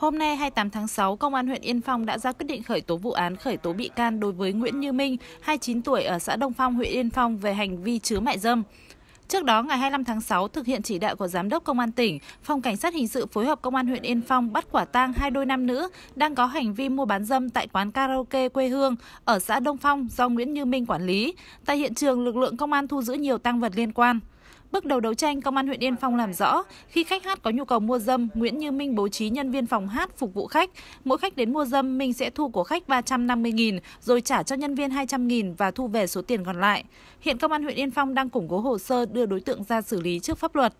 Hôm nay 28 tháng 6, Công an huyện Yên Phong đã ra quyết định khởi tố vụ án khởi tố bị can đối với Nguyễn Như Minh, 29 tuổi ở xã Đông Phong, huyện Yên Phong về hành vi chứa mại dâm. Trước đó, ngày 25 tháng 6, thực hiện chỉ đạo của Giám đốc Công an tỉnh, Phòng Cảnh sát Hình sự phối hợp Công an huyện Yên Phong bắt quả tang hai đôi nam nữ đang có hành vi mua bán dâm tại quán karaoke quê hương ở xã Đông Phong do Nguyễn Như Minh quản lý. Tại hiện trường, lực lượng công an thu giữ nhiều tăng vật liên quan. Bước đầu đấu tranh, công an huyện Yên Phong làm rõ, khi khách hát có nhu cầu mua dâm, Nguyễn Như Minh bố trí nhân viên phòng hát phục vụ khách. Mỗi khách đến mua dâm, Minh sẽ thu của khách 350.000, rồi trả cho nhân viên 200.000 và thu về số tiền còn lại. Hiện công an huyện Yên Phong đang củng cố hồ sơ đưa đối tượng ra xử lý trước pháp luật.